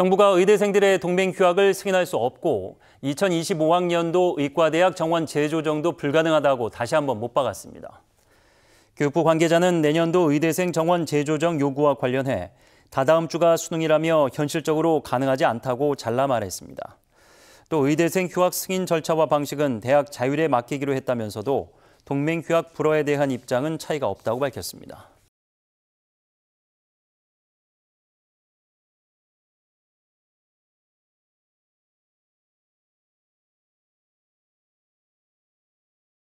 정부가 의대생들의 동맹 휴학을 승인할 수 없고 2025학년도 의과대학 정원 재조정도 불가능하다고 다시 한번 못 박았습니다. 교육부 관계자는 내년도 의대생 정원 재조정 요구와 관련해 다다음 주가 수능이라며 현실적으로 가능하지 않다고 잘라 말했습니다. 또 의대생 휴학 승인 절차와 방식은 대학 자율에 맡기기로 했다면서도 동맹 휴학 불허에 대한 입장은 차이가 없다고 밝혔습니다.